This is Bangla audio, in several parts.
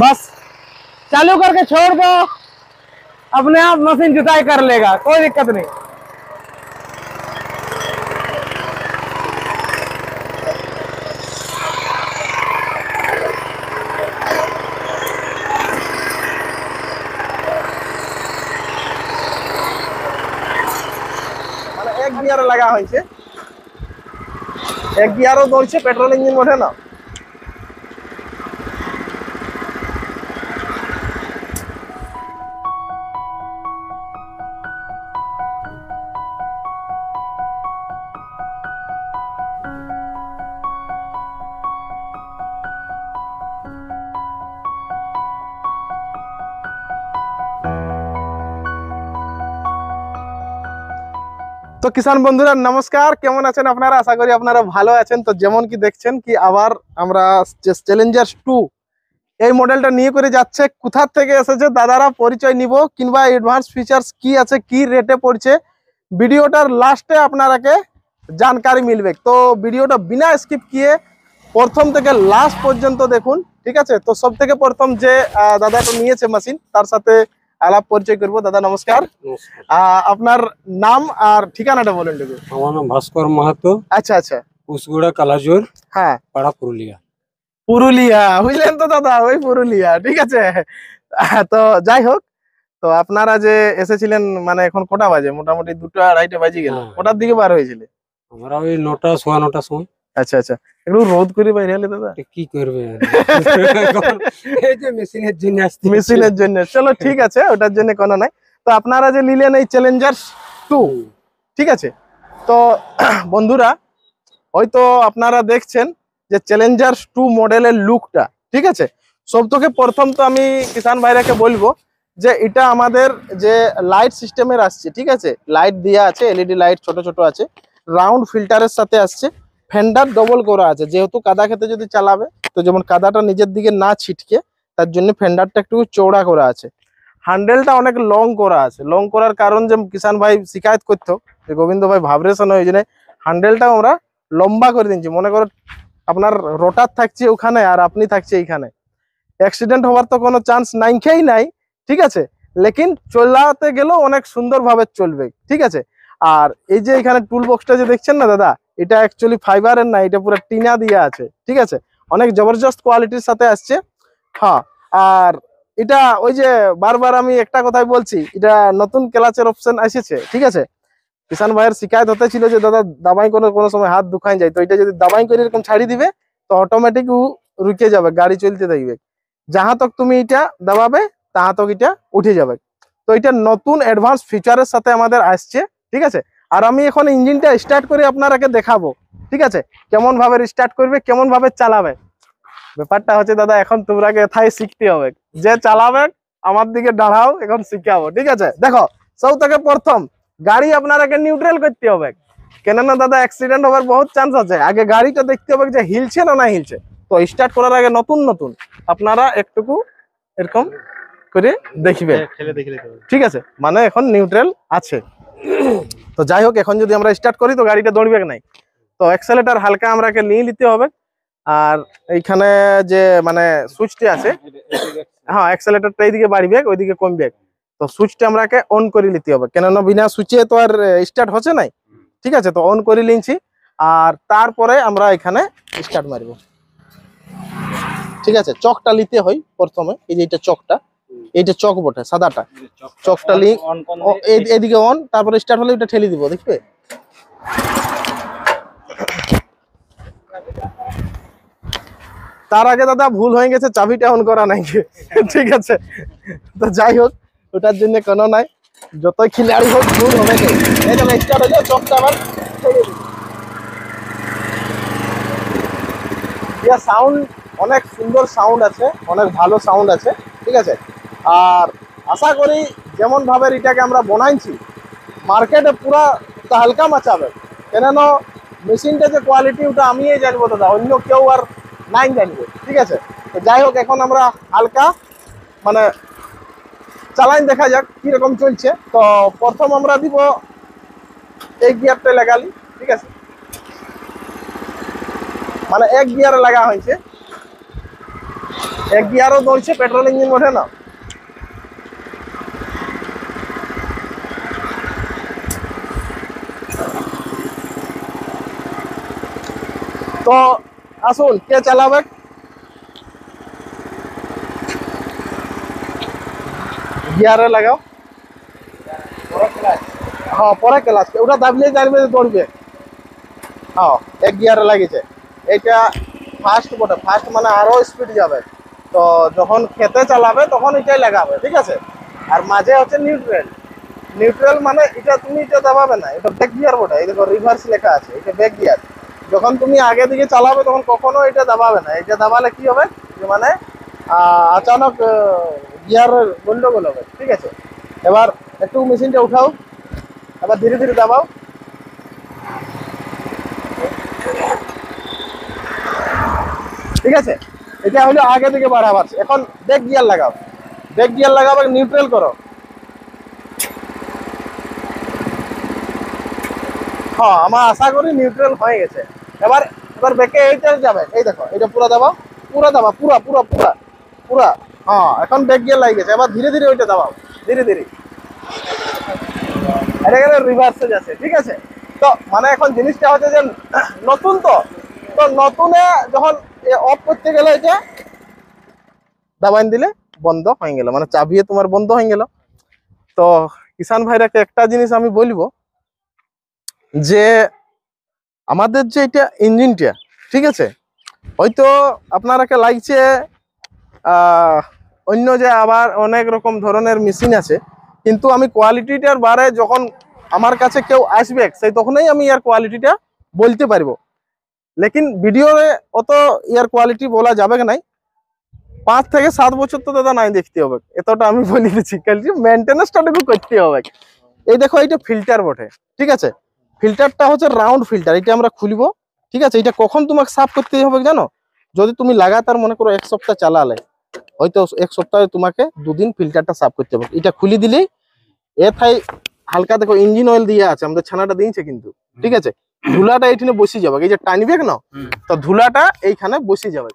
बस चालू करके छोड़ दो अपने आप मशीन जुताई कर लेगा कोई दिक्कत नहीं एक गियर लगा एक गियारो दौड़ से पेट्रोल इंजन बोले ना তো কিষান বন্ধুরা নমস্কার কেমন আছেন আপনারা আশা করি আপনারা ভালো আছেন তো যেমন কি দেখছেন কি আবার আমরা চ্যালেঞ্জার্স টু এই মডেলটা নিয়ে করে যাচ্ছে কোথার থেকে এসেছে দাদারা পরিচয় নিব কিংবা অ্যাডভান্স ফিচার্স কি আছে কি রেটে পড়ছে ভিডিওটার লাস্টে আপনারাকে জানকারি মিলবে তো ভিডিওটা বিনা স্কিপ কিয়ে প্রথম থেকে লাস্ট পর্যন্ত দেখুন ঠিক আছে তো সব থেকে প্রথম যে দাদাটা নিয়েছে মেশিন তার সাথে আলাপ পরিচয় করবো দাদা নমস্কার আপনার নাম আর ঠিকানাটা বলেন আমার নাম ভাস্কর মাহাতো আচ্ছা আচ্ছা কুসগুড়া কালাজোর হ্যাঁ পাড়া পুরুলিয়া পুরুলিয়া বুঝলেন তো দাদা ওই পুরুলিয়া ঠিক আছে তো যাই হোক তো আপনারা যে এসেছিলেন মানে এখন কটা বাজে মোটামুটি দুটো আড়াইটা বাজে গেল হ্যাঁ। কটার দিকে বার হয়েছিল আমরা ওই নটা সোয়া নটা সময় আচ্ছা আচ্ছা এগুলো রোধ করি বাইরে হলে দাদা কি করবে এই যে মেশিনের জন্য আসছে মেশিনের জন্য চলো ঠিক আছে ওটার জন্য কোনো নাই তো আপনারা যে নিলেন এই চ্যালেঞ্জার্স টু ঠিক আছে তো বন্ধুরা হয়তো আপনারা দেখছেন যে চ্যালেঞ্জার্স টু মডেলের লুকটা ঠিক আছে সব থেকে প্রথম তো আমি কিষান ভাইরাকে বলবো যে এটা আমাদের যে লাইট সিস্টেমের আসছে ঠিক আছে লাইট দেওয়া আছে এলইডি লাইট ছোট ছোট আছে রাউন্ড ফিল্টারের সাথে আসছে ফেন্ডার ডবল করা আছে যেহেতু কাদা খেতে যদি চালাবে তো যেমন কাদাটা নিজের দিকে না ছিটকে তার জন্য ফেন্ডারটা একটু চৌড়া করা আছে হ্যান্ডেলটা অনেক লং করা আছে লং করার কারণ যে কিষান ভাই শিকায়ত করতো যে গোবিন্দ ভাই ভাবরেশন ওই জন্য হ্যান্ডেলটাও আমরা লম্বা করে দিচ্ছি মনে করো আপনার রোটার থাকছে ওখানে আর আপনি থাকছে এইখানে অ্যাক্সিডেন্ট হওয়ার তো কোনো চান্স নাই খেয়েই নাই ঠিক আছে লেকিন চলাতে গেলেও অনেক সুন্দরভাবে চলবে ঠিক আছে আর এই যে এখানে টুল বক্সটা যে দেখছেন না দাদা এটা অ্যাকচুয়ালি ফাইবারের না এটা পুরো টিনা দিয়ে আছে ঠিক আছে অনেক জবরদস্ত কোয়ালিটির সাথে আসছে হ্যাঁ আর এটা ওই যে বারবার আমি একটা কথাই বলছি এটা নতুন ক্লাচের অপশন এসেছে ঠিক আছে কিষান ভাইয়ের শিকায়ত হতে ছিল যে দাদা দাবাই কোনো কোনো সময় হাত দুখাই যায় তো এটা যদি দাবাই করে এরকম ছাড়ি দিবে তো অটোমেটিক ও রুকে যাবে গাড়ি চলতে থাকবে যাহা তক তুমি এটা দাবাবে তাহা তক এটা উঠে যাবে তো এটা নতুন অ্যাডভান্স ফিচারের সাথে আমাদের আসছে ঠিক আছে আর আমি এখন ইঞ্জিনটা স্টার্ট করে আপনারাকে দেখাবো ঠিক আছে কেমন ভাবে স্টার্ট করবে কেমন ভাবে চালাবে ব্যাপারটা হচ্ছে দাদা এখন তোমরাকে এথাই শিখতে হবে যে চালাবে আমার দিকে দাঁড়াও এখন শিখাবো ঠিক আছে দেখো সব থেকে প্রথম গাড়ি আপনারাকে নিউট্রাল করতে হবে কেননা দাদা অ্যাক্সিডেন্ট হওয়ার বহুত চান্স আছে আগে গাড়িটা দেখতে হবে যে হিলছে না না হিলছে তো স্টার্ট করার আগে নতুন নতুন আপনারা একটুকু এরকম করে দেখবে ঠিক আছে মানে এখন নিউট্রাল আছে তো যাই হোক এখন যদি আমরা স্টার্ট করি তো গাড়িটা দৌড়বে নাই তো অ্যাক্সেলেটার হালকা আমরা নিয়ে নিতে হবে আর এইখানে যে মানে সুইচটি আছে হ্যাঁ অ্যাক্সেলেটারটা এইদিকে বাড়বে ওইদিকে কমবে তো সুইচটা আমরাকে অন করে নিতে হবে কেননা বিনা সুইচে তো আর স্টার্ট হচ্ছে নাই ঠিক আছে তো অন করে নিয়েছি আর তারপরে আমরা এখানে স্টার্ট মারব ঠিক আছে চকটা নিতে হয় প্রথমে এই যে এটা চকটা এইটা চক বটে সাদাটা চকটা লিঙ্ক এদিকে অন তারপরে স্টার্ট হলে এটা ঠেলে দিব দেখবে তার আগে দাদা ভুল হয়ে গেছে চাবিটা অন করা নাই ঠিক আছে তো যাই হোক ওটার জন্য কোনো নাই যতই খিলাড়ি হোক ভুল হবে স্টার্ট হয়ে চকটা আবার সাউন্ড অনেক সুন্দর সাউন্ড আছে অনেক ভালো সাউন্ড আছে ঠিক আছে আর আশা করি যেমনভাবে এটাকে আমরা বনাইছি মার্কেটে পুরা হালকা মাচাবে কেন মেশিনটা যে কোয়ালিটি ওটা আমিই জানবো দাদা অন্য কেউ আর নাই জানবে ঠিক আছে যাই হোক এখন আমরা হালকা মানে চালাইন দেখা যাক কীরকম চলছে তো প্রথম আমরা দিব এই গিয়ারটা লাগালি ঠিক আছে মানে এক গিয়ারে লাগা হয়েছে এক গিয়ারও ধরছে পেট্রোল ইঞ্জিন ওঠে না তো আসুন কে চালাবে গিয়ারে লাগাও হ্যাঁ পরে ক্লাস ওটা দাবলে জানবে দৌড়বে হ্যাঁ এক গিয়ারে লাগিয়েছে এটা ফার্স্ট বটে ফার্স্ট মানে আরও স্পিড যাবে তো যখন খেতে চালাবে তখন এটাই লাগাবে ঠিক আছে আর মাঝে হচ্ছে নিউট্রেল নিউট্রেল মানে এটা তুমি এটা দাবাবে না এটা ব্যাক গিয়ার বটে এই দেখো রিভার্স লেখা আছে এটা ব্যাক গিয়ার যখন তুমি আগে দিকে চালাবে তখন কখনো এটা দাবাবে না এটা দাবালে কি হবে মানে আচানক গিয়ার গন্ডগোল হবে ঠিক আছে এবার একটু মেশিনটা উঠাও এবার ধীরে ধীরে দাবাও ঠিক আছে এটা হলো আগে দিকে বাড়াবার এখন ব্যাক গিয়ার লাগাও ব্যাক গিয়ার লাগাবে নিউট্রেল করো হ্যাঁ আমার আশা করি নিউট্রেল হয়ে গেছে এবার এবার বেঁকে এইটা যাবে এই দেখো এটা পুরা দাবা পুরা দাবা পুরা পুরা পুরা পুরা হ্যাঁ এখন বেগ গিয়ে লাগিয়েছে এবার ধীরে ধীরে ওইটা দাবাও ধীরে ধীরে এটা গেলে রিভার্সে যাচ্ছে ঠিক আছে তো মানে এখন জিনিসটা হচ্ছে যে নতুন তো তো নতুনে যখন অফ করতে গেলে এটা দাবাইন দিলে বন্ধ হয়ে গেল মানে চাবিয়ে তোমার বন্ধ হয়ে গেল তো কিষান ভাইরাকে একটা জিনিস আমি বলবো যে আমাদের যে এটা ইঞ্জিনটা ঠিক আছে হয়তো আপনারাকে লাগছে অন্য যে আবার অনেক রকম ধরনের মেশিন আছে কিন্তু আমি কোয়ালিটিটার বারে যখন আমার কাছে কেউ আসবে সেই তখনই আমি ইয়ার কোয়ালিটিটা বলতে পারবো লেকিন ভিডিওরে অত ইয়ার কোয়ালিটি বলা যাবে নাই পাঁচ থেকে সাত বছর তো দাদা নাই দেখতে হবে এতটা আমি বলি দিচ্ছি কারণ মেনটেন্যান্সটা করতে হবে এই দেখো এইটা ফিল্টার বটে ঠিক আছে ফিল্টারটা হচ্ছে রাউন্ড ফিল্টার এটা আমরা খুলব ঠিক আছে এটা কখন তোমাকে সাফ করতে হবে জানো যদি তুমি লাগাতার মনে করো এক সপ্তাহ চালালে হয়তো এক সপ্তাহে তোমাকে দুদিন ফিল্টারটা সাফ করতে হবে এটা খুলি দিলেই এথাই হালকা দেখো ইঞ্জিন অয়েল দিয়ে আছে আমাদের ছানাটা দিয়েছে কিন্তু ঠিক আছে ধুলাটা এখানে বসে যাবে এই যে টানবে না তো ধুলাটা এইখানে বসে যাবে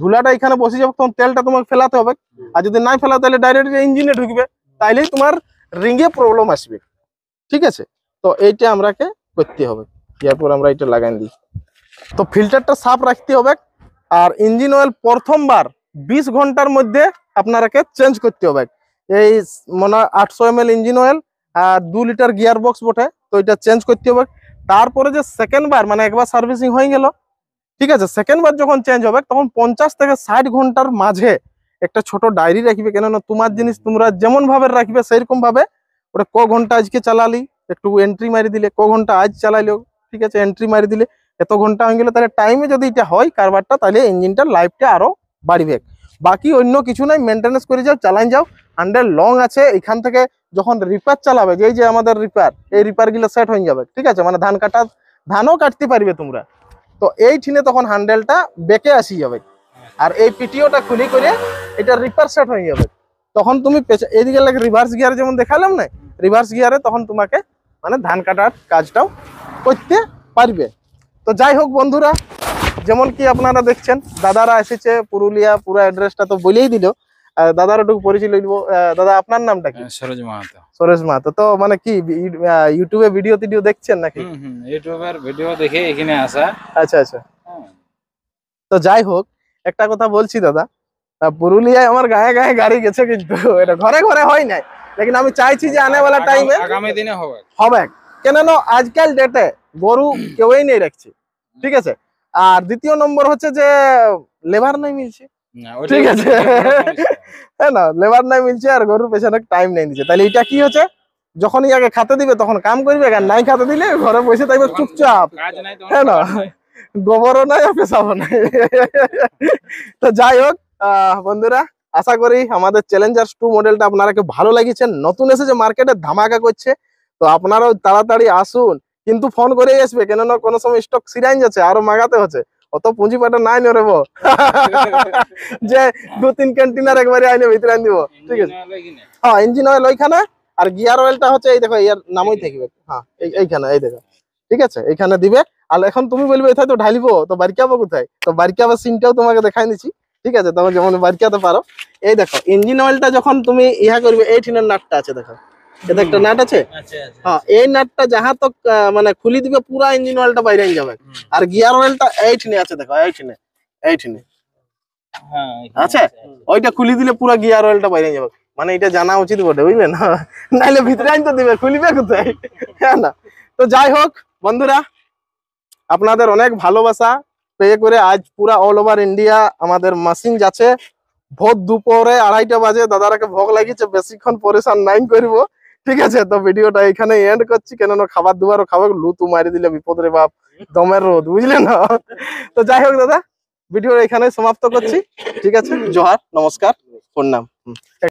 ধুলাটা এখানে বসে যাবে তখন তেলটা তোমাকে ফেলাতে হবে আর যদি না ফেলা তাহলে ডাইরেক্ট ইঞ্জিনে ঢুকবে তাইলেই তোমার রিঙে প্রবলেম আসবে ঠিক আছে তো এইটা আমাকে করতে হবে এরপর আমরা এটা লাগাই দিই তো ফিল্টারটা সাফ রাখতে হবে আর ইঞ্জিন অয়েল প্রথমবার বিশ ঘন্টার মধ্যে আপনারাকে চেঞ্জ করতে হবে এই মনে হয় আটশো এম ইঞ্জিন অয়েল আর দু লিটার গিয়ার বক্স বটে তো এটা চেঞ্জ করতে হবে তারপরে যে সেকেন্ড বার মানে একবার সার্ভিসিং হয়ে গেল ঠিক আছে সেকেন্ড বার যখন চেঞ্জ হবে তখন পঞ্চাশ থেকে ষাট ঘন্টার মাঝে একটা ছোট ডায়েরি রাখবে কেননা তোমার জিনিস তোমরা যেমন ভাবে রাখবে সেরকম ভাবে ওটা ক ঘন্টা আজকে চালালি একটু এন্ট্রি মারি দিলে ক ঘন্টা আজ চালাইলেও ঠিক আছে এন্ট্রি মারি দিলে এত ঘন্টা হয়ে গেলে তাহলে টাইমে যদি এটা হয় কারবারটা তাহলে ইঞ্জিনটার লাইফটা আরও বাড়িবে বাকি অন্য কিছু নাই মেনটেন্স করে যাও চালান যাও আন্ডার লং আছে এখান থেকে যখন রিপার চালাবে এই যে আমাদের রিপার এই রিপারগুলো সেট হয়ে যাবে ঠিক আছে মানে ধান কাটা ধানও কাটতে পারবে তোমরা তো এই ঠিনে তখন হ্যান্ডেলটা বেঁকে আসি যাবে আর এই পিটিওটা খুলি করে এটা রিপার সেট হয়ে যাবে তখন তুমি এইদিকে লাগে রিভার্স গিয়ার যেমন দেখালাম না রিভার্স গিয়ারে তখন তোমাকে মানে ধান কাটার কাজটাও করতে পারবে তো যাই হোক বন্ধুরা যেমন কি আপনারা দেখছেন দাদারা এসেছে পুরুলিয়া পুরো অ্যাড্রেসটা তো বলেই দিল দাদার একটু পরিচয় লিখবো দাদা আপনার নামটা কি সরোজ মাহাতো সরোজ মাহাতো তো মানে কি ইউটিউবে ভিডিও টিডিও দেখছেন নাকি ইউটিউবের ভিডিও দেখে এখানে আসা আচ্ছা আচ্ছা তো যাই হোক একটা কথা বলছি দাদা পুরুলিয়ায় আমার গায়ে গায়ে গাড়ি গেছে কিন্তু এটা ঘরে ঘরে হয় নাই লেকিন আমি চাইছি যে আনে বেলা টাইমে আগামী দিনে হবে হবে কেন আজকাল ডেটে গরু কেউই নেই রাখছে ঠিক আছে আর দ্বিতীয় নম্বর হচ্ছে যে লেবার নাই মিলছে ঠিক আছে হ্যাঁ না লেবার নাই মিলছে আর গরুর পেছনে টাইম নেই দিচ্ছে তাহলে এটা কি হচ্ছে যখনই আগে খাতে দিবে তখন কাম করবে আর নাই খাতে দিলে ঘরে বসে থাকবে চুপচাপ হ্যাঁ না গোবরও নাই পেশাবো নাই তো যাই হোক বন্ধুরা আশা করি আমাদের চ্যালেঞ্জার্স টু মডেলটা আপনারা খুব ভালো লাগিয়েছেন নতুন এসেছে মার্কেটে ধামাকা করছে তো আপনারাও তাড়াতাড়ি আসুন কিন্তু ফোন করে আসবে কেননা কোনো সময় স্টক সিরাইন যাচ্ছে আরো মাগাতে হচ্ছে অত পুঁজি পাটা নাই নেব যে দু তিন কন্টেনার একবারে আইনে ভিতরে আনি দিব ঠিক আছে হ্যাঁ ইঞ্জিন অয়েল ওইখানে আর গিয়ার অয়েলটা হচ্ছে এই দেখো ইয়ার নামই থাকবে হ্যাঁ এইখানে এই দেখো ঠিক আছে এইখানে দিবে আর এখন তুমি বলবে এথায় তো ঢালিবো তো বাড়ি কোথায় তো বাড়ি সিনটাও তোমাকে দেখাই দিচ্ছি ঠিক আছে তোমার যেমন বাড়িতে পারো এই দেখো ইঞ্জিন অয়েলটা যখন তুমি ইহা করবে এই ঠিনের নাটটা আছে দেখো এটা একটা নাট আছে হ্যাঁ এই নাটটা যাহা তো মানে খুলি দিবে পুরা ইঞ্জিন অয়েলটা বাইরে যাবে আর গিয়ার অয়েলটা এই ঠিনে আছে দেখো এই ঠিনে এই ঠিনে হ্যাঁ, আচ্ছা ওইটা খুলি দিলে পুরা গিয়ার অয়েলটা বাইরে যাবে মানে এটা জানা উচিত বটে বুঝলে না নাইলে ভিতরে আইন তো দিবে খুলিবে কোথায় হ্যাঁ না তো যাই হোক বন্ধুরা আপনাদের অনেক ভালোবাসা তো এ করে আজ পুরা অল ওভার ইন্ডিয়া আমাদের মাসিং যাচ্ছে ভোর দুপুরে আড়াইটা বাজে দাদারাকে ভোগ লাগিয়েছে বেশিক্ষণ পরেশান নাই করবো ঠিক আছে তো ভিডিওটা এখানে এন্ড করছি কেননা খাবার দুবারও খাবার লুতু মারি দিলে বিপদ রে বাপ দমের রোদ বুঝলে না তো যাই হোক দাদা ভিডিও এখানে সমাপ্ত করছি ঠিক আছে জোহার নমস্কার প্রণাম